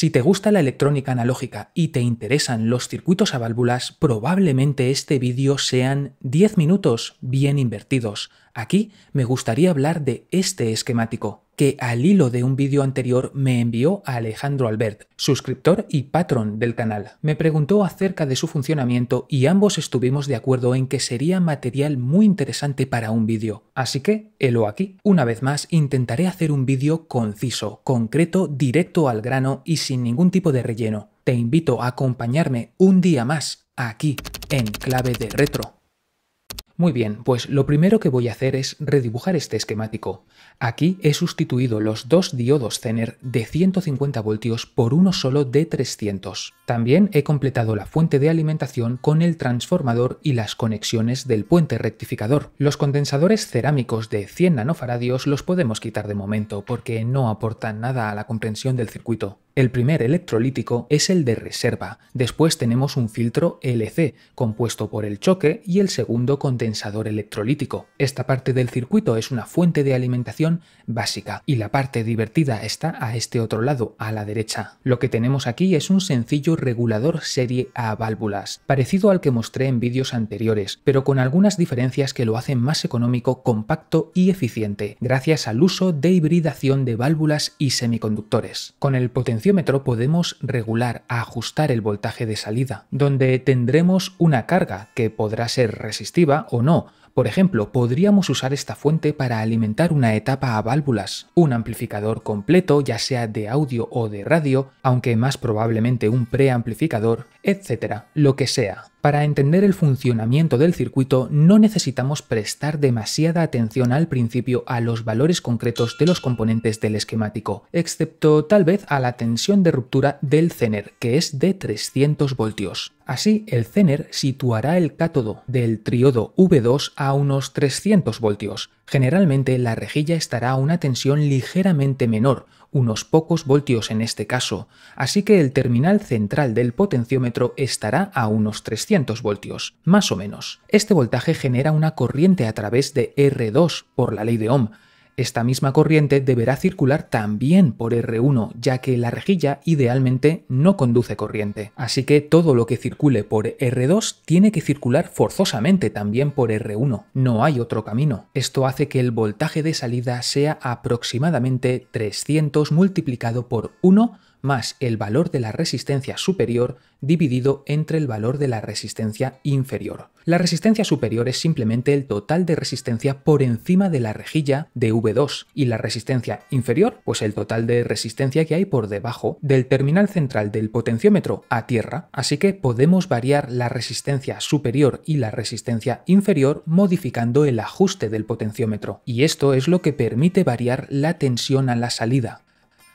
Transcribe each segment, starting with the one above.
Si te gusta la electrónica analógica y te interesan los circuitos a válvulas, probablemente este vídeo sean 10 minutos bien invertidos. Aquí me gustaría hablar de este esquemático, que al hilo de un vídeo anterior me envió a Alejandro Albert, suscriptor y patrón del canal. Me preguntó acerca de su funcionamiento y ambos estuvimos de acuerdo en que sería material muy interesante para un vídeo. Así que, helo aquí. Una vez más, intentaré hacer un vídeo conciso, concreto, directo al grano y sin ningún tipo de relleno. Te invito a acompañarme un día más, aquí, en Clave de Retro. Muy bien, pues lo primero que voy a hacer es redibujar este esquemático. Aquí he sustituido los dos diodos Zener de 150 voltios por uno solo de 300. También he completado la fuente de alimentación con el transformador y las conexiones del puente rectificador. Los condensadores cerámicos de 100 nanofaradios los podemos quitar de momento porque no aportan nada a la comprensión del circuito. El primer electrolítico es el de reserva, después tenemos un filtro LC, compuesto por el choque, y el segundo condensador electrolítico. Esta parte del circuito es una fuente de alimentación básica, y la parte divertida está a este otro lado, a la derecha. Lo que tenemos aquí es un sencillo regulador serie a válvulas, parecido al que mostré en vídeos anteriores, pero con algunas diferencias que lo hacen más económico, compacto y eficiente, gracias al uso de hibridación de válvulas y semiconductores. Con el potencial podemos regular ajustar el voltaje de salida, donde tendremos una carga que podrá ser resistiva o no, por ejemplo, podríamos usar esta fuente para alimentar una etapa a válvulas, un amplificador completo, ya sea de audio o de radio, aunque más probablemente un preamplificador, etc., lo que sea. Para entender el funcionamiento del circuito no necesitamos prestar demasiada atención al principio a los valores concretos de los componentes del esquemático, excepto tal vez a la tensión de ruptura del zener, que es de 300 voltios. Así, el Zener situará el cátodo del triodo V2 a unos 300 voltios. Generalmente la rejilla estará a una tensión ligeramente menor, unos pocos voltios en este caso, así que el terminal central del potenciómetro estará a unos 300 voltios, más o menos. Este voltaje genera una corriente a través de R2 por la ley de Ohm, esta misma corriente deberá circular también por R1, ya que la rejilla idealmente no conduce corriente. Así que todo lo que circule por R2 tiene que circular forzosamente también por R1. No hay otro camino. Esto hace que el voltaje de salida sea aproximadamente 300 multiplicado por 1 más el valor de la resistencia superior dividido entre el valor de la resistencia inferior. La resistencia superior es simplemente el total de resistencia por encima de la rejilla de V2 y la resistencia inferior, pues el total de resistencia que hay por debajo del terminal central del potenciómetro a tierra, así que podemos variar la resistencia superior y la resistencia inferior modificando el ajuste del potenciómetro, y esto es lo que permite variar la tensión a la salida,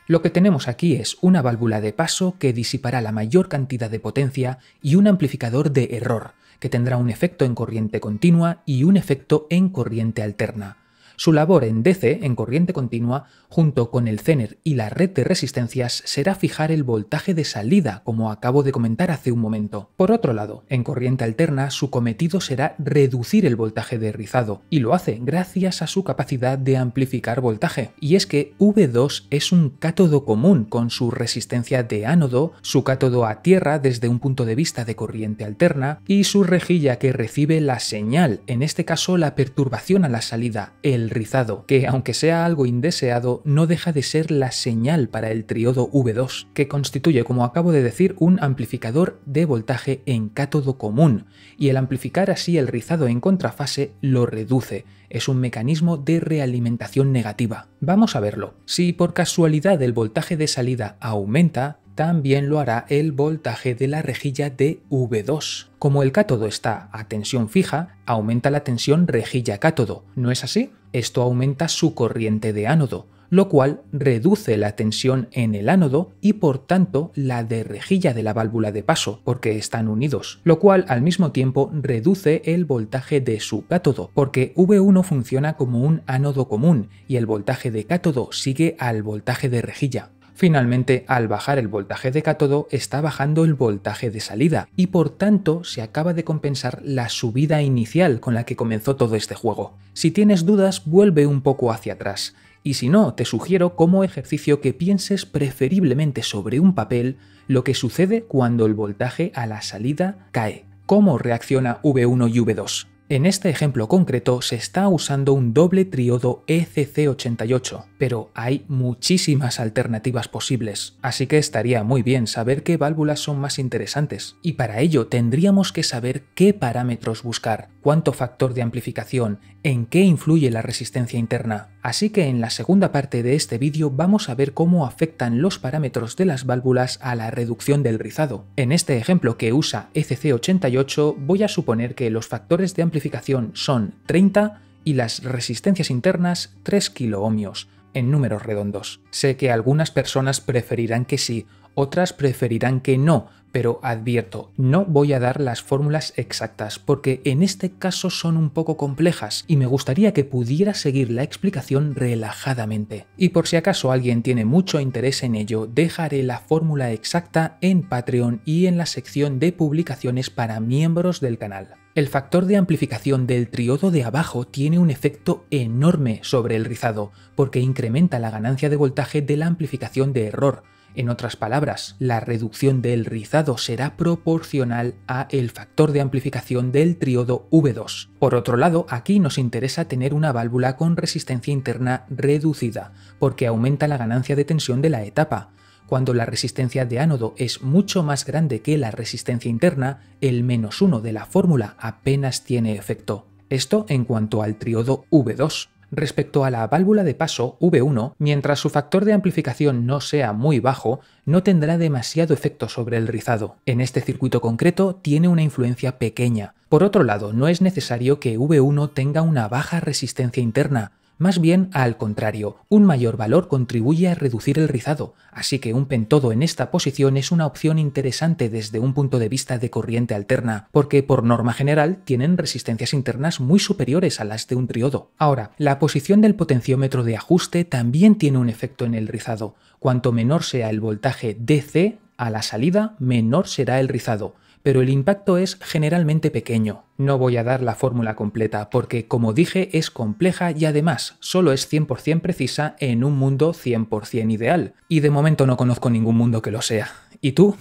lo que tenemos aquí es una válvula de paso que disipará la mayor cantidad de potencia y un amplificador de error, que tendrá un efecto en corriente continua y un efecto en corriente alterna. Su labor en DC, en corriente continua, junto con el zener y la red de resistencias, será fijar el voltaje de salida, como acabo de comentar hace un momento. Por otro lado, en corriente alterna, su cometido será reducir el voltaje de rizado, y lo hace gracias a su capacidad de amplificar voltaje. Y es que V2 es un cátodo común con su resistencia de ánodo, su cátodo a tierra desde un punto de vista de corriente alterna, y su rejilla que recibe la señal, en este caso la perturbación a la salida, el rizado, que aunque sea algo indeseado, no deja de ser la señal para el triodo V2, que constituye, como acabo de decir, un amplificador de voltaje en cátodo común, y el amplificar así el rizado en contrafase lo reduce, es un mecanismo de realimentación negativa. Vamos a verlo. Si por casualidad el voltaje de salida aumenta, también lo hará el voltaje de la rejilla de V2. Como el cátodo está a tensión fija, aumenta la tensión rejilla-cátodo, ¿no es así? Esto aumenta su corriente de ánodo, lo cual reduce la tensión en el ánodo y por tanto la de rejilla de la válvula de paso, porque están unidos, lo cual al mismo tiempo reduce el voltaje de su cátodo, porque V1 funciona como un ánodo común y el voltaje de cátodo sigue al voltaje de rejilla. Finalmente, al bajar el voltaje de cátodo, está bajando el voltaje de salida y por tanto se acaba de compensar la subida inicial con la que comenzó todo este juego. Si tienes dudas, vuelve un poco hacia atrás. Y si no, te sugiero como ejercicio que pienses preferiblemente sobre un papel lo que sucede cuando el voltaje a la salida cae. ¿Cómo reacciona V1 y V2? En este ejemplo concreto se está usando un doble triodo ECC88, pero hay muchísimas alternativas posibles, así que estaría muy bien saber qué válvulas son más interesantes, y para ello tendríamos que saber qué parámetros buscar, cuánto factor de amplificación, en qué influye la resistencia interna. Así que en la segunda parte de este vídeo vamos a ver cómo afectan los parámetros de las válvulas a la reducción del rizado. En este ejemplo que usa ECC88 voy a suponer que los factores de amplificación son 30 y las resistencias internas 3 kiloohmios, en números redondos. Sé que algunas personas preferirán que sí, otras preferirán que no, pero advierto, no voy a dar las fórmulas exactas porque en este caso son un poco complejas y me gustaría que pudiera seguir la explicación relajadamente. Y por si acaso alguien tiene mucho interés en ello, dejaré la fórmula exacta en Patreon y en la sección de publicaciones para miembros del canal. El factor de amplificación del triodo de abajo tiene un efecto enorme sobre el rizado, porque incrementa la ganancia de voltaje de la amplificación de error. En otras palabras, la reducción del rizado será proporcional a el factor de amplificación del triodo V2. Por otro lado, aquí nos interesa tener una válvula con resistencia interna reducida, porque aumenta la ganancia de tensión de la etapa, cuando la resistencia de ánodo es mucho más grande que la resistencia interna, el menos 1 de la fórmula apenas tiene efecto. Esto en cuanto al triodo V2. Respecto a la válvula de paso V1, mientras su factor de amplificación no sea muy bajo, no tendrá demasiado efecto sobre el rizado. En este circuito concreto tiene una influencia pequeña. Por otro lado, no es necesario que V1 tenga una baja resistencia interna, más bien, al contrario, un mayor valor contribuye a reducir el rizado, así que un pentodo en esta posición es una opción interesante desde un punto de vista de corriente alterna, porque por norma general tienen resistencias internas muy superiores a las de un triodo. Ahora, la posición del potenciómetro de ajuste también tiene un efecto en el rizado. Cuanto menor sea el voltaje DC a la salida, menor será el rizado pero el impacto es generalmente pequeño. No voy a dar la fórmula completa porque, como dije, es compleja y además solo es 100% precisa en un mundo 100% ideal. Y de momento no conozco ningún mundo que lo sea. ¿Y tú?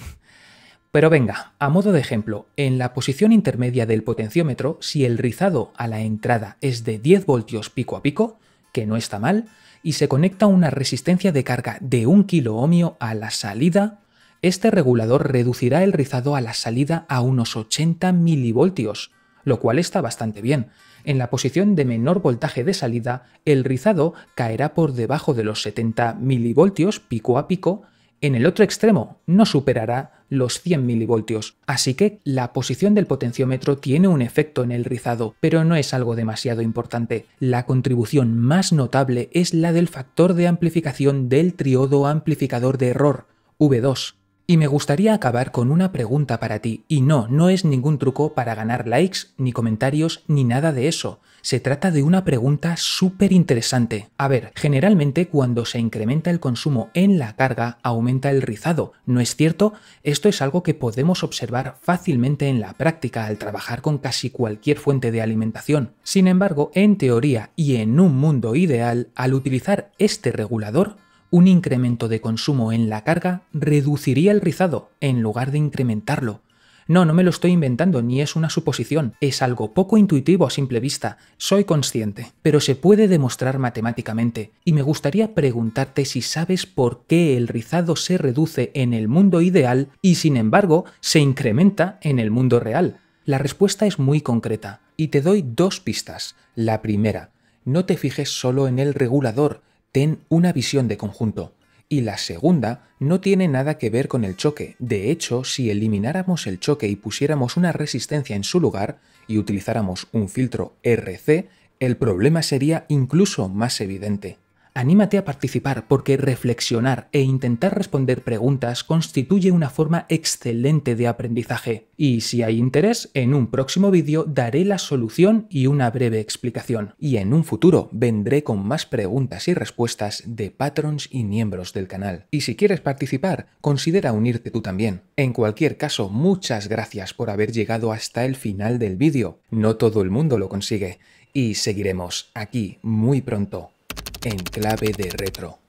Pero venga, a modo de ejemplo, en la posición intermedia del potenciómetro, si el rizado a la entrada es de 10 voltios pico a pico, que no está mal, y se conecta una resistencia de carga de 1 kilo a la salida, este regulador reducirá el rizado a la salida a unos 80 milivoltios, lo cual está bastante bien. En la posición de menor voltaje de salida, el rizado caerá por debajo de los 70 milivoltios pico a pico, en el otro extremo no superará los 100 milivoltios, así que la posición del potenciómetro tiene un efecto en el rizado, pero no es algo demasiado importante. La contribución más notable es la del factor de amplificación del triodo amplificador de error, V2, y me gustaría acabar con una pregunta para ti, y no, no es ningún truco para ganar likes, ni comentarios, ni nada de eso. Se trata de una pregunta súper interesante. A ver, generalmente cuando se incrementa el consumo en la carga, aumenta el rizado, ¿no es cierto? Esto es algo que podemos observar fácilmente en la práctica al trabajar con casi cualquier fuente de alimentación. Sin embargo, en teoría y en un mundo ideal, al utilizar este regulador, un incremento de consumo en la carga reduciría el rizado en lugar de incrementarlo. No, no me lo estoy inventando, ni es una suposición, es algo poco intuitivo a simple vista, soy consciente, pero se puede demostrar matemáticamente, y me gustaría preguntarte si sabes por qué el rizado se reduce en el mundo ideal y sin embargo se incrementa en el mundo real. La respuesta es muy concreta, y te doy dos pistas. La primera, no te fijes solo en el regulador, ten una visión de conjunto. Y la segunda no tiene nada que ver con el choque. De hecho, si elimináramos el choque y pusiéramos una resistencia en su lugar y utilizáramos un filtro RC, el problema sería incluso más evidente. Anímate a participar porque reflexionar e intentar responder preguntas constituye una forma excelente de aprendizaje. Y si hay interés, en un próximo vídeo daré la solución y una breve explicación. Y en un futuro vendré con más preguntas y respuestas de patrons y miembros del canal. Y si quieres participar, considera unirte tú también. En cualquier caso, muchas gracias por haber llegado hasta el final del vídeo. No todo el mundo lo consigue. Y seguiremos aquí muy pronto en clave de retro.